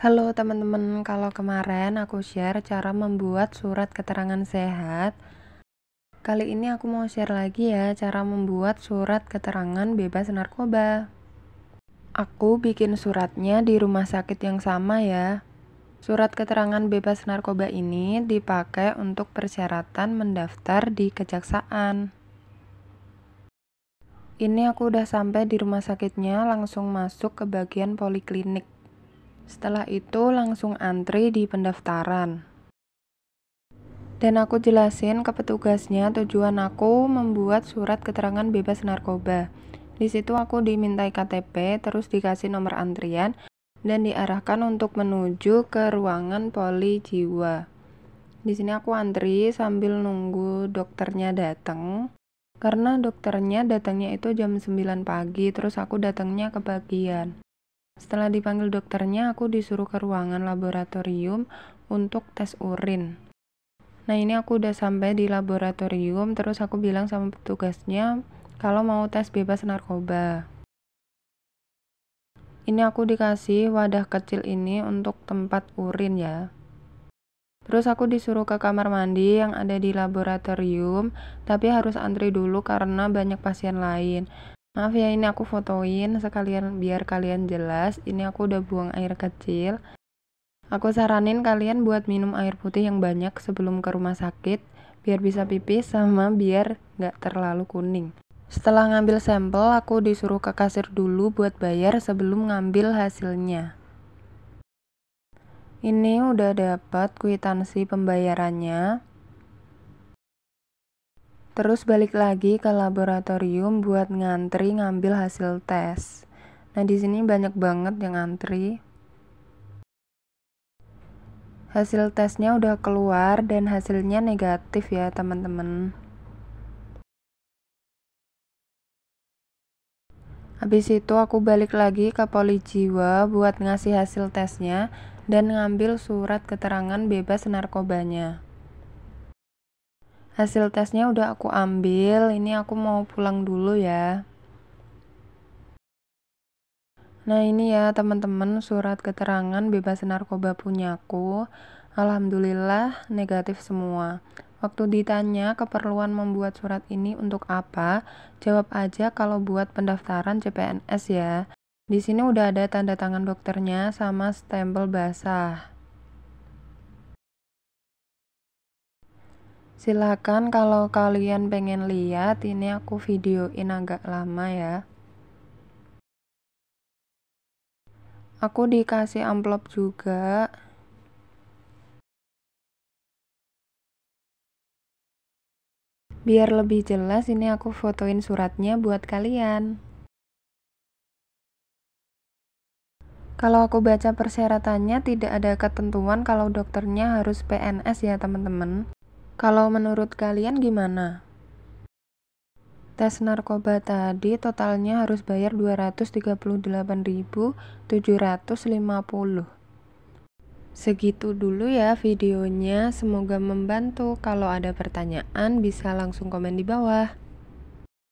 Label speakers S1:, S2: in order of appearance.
S1: Halo teman-teman, kalau kemarin aku share cara membuat surat keterangan sehat, kali ini aku mau share lagi ya cara membuat surat keterangan bebas narkoba. Aku bikin suratnya di rumah sakit yang sama ya. Surat keterangan bebas narkoba ini dipakai untuk persyaratan mendaftar di kejaksaan. Ini aku udah sampai di rumah sakitnya, langsung masuk ke bagian poliklinik. Setelah itu langsung antri di pendaftaran. Dan aku jelasin ke petugasnya tujuan aku membuat surat keterangan bebas narkoba. Di situ aku dimintai KTP, terus dikasih nomor antrian, dan diarahkan untuk menuju ke ruangan poli jiwa. Di sini aku antri sambil nunggu dokternya datang. Karena dokternya datangnya itu jam 9 pagi, terus aku datangnya ke bagian. Setelah dipanggil dokternya, aku disuruh ke ruangan laboratorium untuk tes urin. Nah ini aku udah sampai di laboratorium, terus aku bilang sama petugasnya kalau mau tes bebas narkoba. Ini aku dikasih wadah kecil ini untuk tempat urin ya. Terus aku disuruh ke kamar mandi yang ada di laboratorium, tapi harus antri dulu karena banyak pasien lain. Maaf ya ini aku fotoin sekalian biar kalian jelas. Ini aku udah buang air kecil. Aku saranin kalian buat minum air putih yang banyak sebelum ke rumah sakit biar bisa pipis sama biar nggak terlalu kuning. Setelah ngambil sampel, aku disuruh ke kasir dulu buat bayar sebelum ngambil hasilnya. Ini udah dapat kwitansi pembayarannya. Terus balik lagi ke laboratorium buat ngantri ngambil hasil tes. Nah, di sini banyak banget yang ngantri. Hasil tesnya udah keluar dan hasilnya
S2: negatif ya, teman-teman.
S1: Habis itu aku balik lagi ke poli jiwa buat ngasih hasil tesnya dan ngambil surat keterangan bebas narkobanya hasil tesnya udah aku ambil, ini aku mau pulang dulu ya. Nah ini ya teman-teman surat keterangan bebas narkoba punyaku. Alhamdulillah negatif semua. Waktu ditanya keperluan membuat surat ini untuk apa, jawab aja kalau buat pendaftaran CPNS ya. Di sini udah ada tanda tangan dokternya sama stempel basah. silahkan kalau kalian pengen lihat, ini aku videoin agak lama ya. Aku dikasih
S2: amplop juga. Biar lebih jelas, ini aku fotoin suratnya buat kalian. Kalau aku baca
S1: persyaratannya, tidak ada ketentuan kalau dokternya harus PNS ya teman-teman. Kalau menurut kalian gimana? Tes narkoba tadi totalnya harus bayar 238.750. Segitu dulu ya videonya, semoga membantu. Kalau ada pertanyaan bisa langsung komen di bawah.